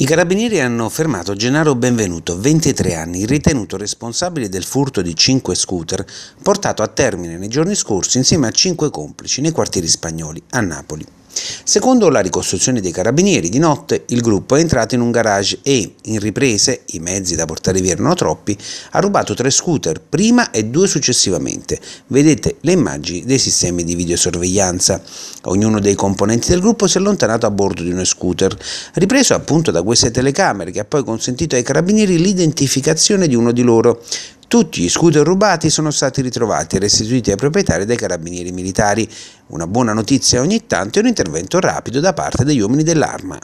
I carabinieri hanno fermato Gennaro Benvenuto, 23 anni, ritenuto responsabile del furto di 5 scooter portato a termine nei giorni scorsi insieme a 5 complici nei quartieri spagnoli a Napoli. Secondo la ricostruzione dei carabinieri, di notte il gruppo è entrato in un garage e, in riprese, i mezzi da portare via erano troppi, ha rubato tre scooter prima e due successivamente. Vedete le immagini dei sistemi di videosorveglianza. Ognuno dei componenti del gruppo si è allontanato a bordo di uno scooter, ripreso appunto da queste telecamere che ha poi consentito ai carabinieri l'identificazione di uno di loro. Tutti gli scooter rubati sono stati ritrovati e restituiti ai proprietari dai carabinieri militari. Una buona notizia ogni tanto è un intervento rapido da parte degli uomini dell'arma.